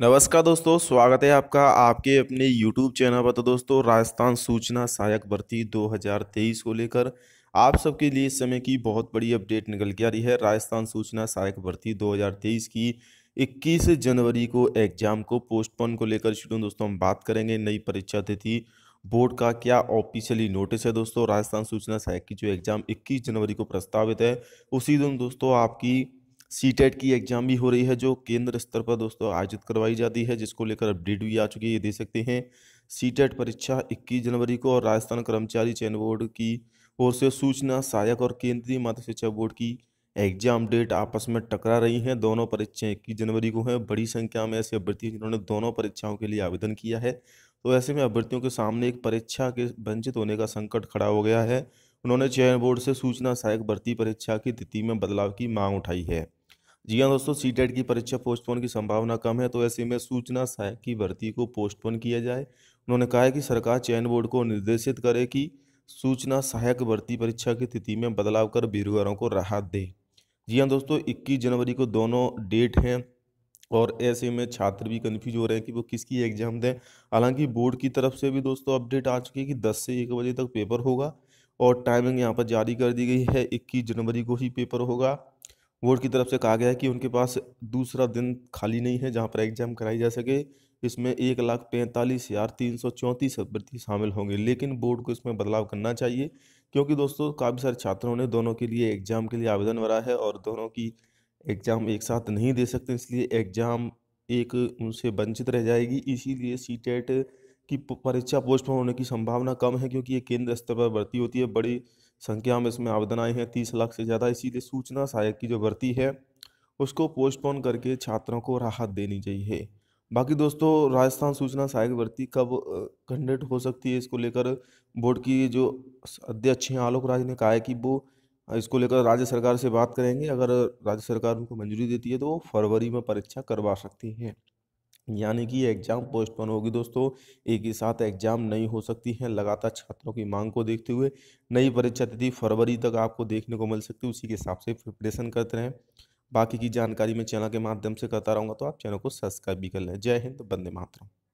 नमस्कार दोस्तों स्वागत है आपका आपके अपने यूट्यूब चैनल पर तो दोस्तों राजस्थान सूचना सहायक भर्ती 2023 को लेकर आप सबके लिए इस समय की बहुत बड़ी अपडेट निकल के आ रही है राजस्थान सूचना सहायक भर्ती 2023 की 21 जनवरी को एग्जाम को पोस्टपोन को लेकर शुरू दोस्तों हम बात करेंगे नई परीक्षा तिथि बोर्ड का क्या ऑफिशियली नोटिस है दोस्तों राजस्थान सूचना सहायक की जो एग्ज़ाम 21 जनवरी को प्रस्तावित है उसी दिन दोस्तों आपकी सी टेट e की एग्जाम भी हो रही है जो केंद्र स्तर पर दोस्तों आयोजित करवाई जाती है जिसको लेकर अपडेट भी आ चुकी है ये दे सकते हैं सी टेट e परीक्षा 21 जनवरी को और राजस्थान कर्मचारी चयन बोर्ड की ओर से सूचना सहायक और केंद्रीय माध्यम शिक्षा बोर्ड की एग्जाम डेट आपस में टकरा रही हैं दोनों परीक्षाएं इक्कीस जनवरी को हैं बड़ी संख्या में ऐसे अभ्यर्थी जिन्होंने दोनों परीक्षाओं के लिए आवेदन किया है तो ऐसे में अभ्यर्थियों के सामने एक परीक्षा के वंचित होने का संकट खड़ा हो गया है उन्होंने चयन बोर्ड से सूचना सहायक भर्ती परीक्षा की तिथि में बदलाव की मांग उठाई है जी हाँ दोस्तों सी e की परीक्षा पोस्टपोन की संभावना कम है तो ऐसे में सूचना सहायक की भर्ती को पोस्टपोन किया जाए उन्होंने कहा है कि सरकार चयन बोर्ड को निर्देशित करे कि सूचना सहायक भर्ती परीक्षा की तिथि में बदलाव कर बेरोजगारों को राहत दे जी हाँ दोस्तों इक्कीस जनवरी को दोनों डेट हैं और ऐसे में छात्र भी कन्फ्यूज हो रहे हैं कि वो किसकी एग्ज़ाम दें हालांकि बोर्ड की तरफ से भी दोस्तों अपडेट आ चुकी है कि 10 से एक बजे तक पेपर होगा और टाइमिंग यहाँ पर जारी कर दी गई है 21 जनवरी को ही पेपर होगा बोर्ड की तरफ से कहा गया है कि उनके पास दूसरा दिन खाली नहीं है जहां पर एग्जाम कराई जा सके इसमें एक लाख पैंतालीस हज़ार तीन सौ चौंतीस अभ्यर्थी शामिल होंगे लेकिन बोर्ड को इसमें बदलाव करना चाहिए क्योंकि दोस्तों काफ़ी सारे छात्रों ने दोनों के लिए एग्ज़ाम के लिए आवेदन भरा है और दोनों की एग्ज़ाम एक साथ नहीं दे सकते इसलिए एग्ज़ाम एक उनसे वंचित रह जाएगी इसीलिए सी टेट की परीक्षा पोस्टपोन होने की संभावना कम है क्योंकि ये केंद्र स्तर पर भर्ती होती है बड़ी संख्या में इसमें आवेदन आए हैं तीस लाख से ज़्यादा इसीलिए सूचना सहायक की जो भर्ती है उसको पोस्टपोन करके छात्रों को राहत देनी चाहिए बाकी दोस्तों राजस्थान सूचना सहायक भर्ती कब कंडक्ट हो सकती है इसको लेकर बोर्ड की जो अध्यक्ष हैं आलोक राज ने कहा है कि वो इसको लेकर राज्य सरकार से बात करेंगे अगर राज्य सरकार उनको मंजूरी देती है तो वो फरवरी में परीक्षा करवा सकती है यानी कि एग्जाम पोस्टपोन होगी दोस्तों एक ही साथ एग्जाम नहीं हो सकती है लगातार छात्रों की मांग को देखते हुए नई परीक्षा तिथि फरवरी तक आपको देखने को मिल सकती है उसी के हिसाब से प्रिपरेशन करते रहें बाकी की जानकारी मैं चैनल के माध्यम से करता रहूँगा तो आप चैनल को सब्सक्राइब भी कर लें जय हिंद वंदे मातरम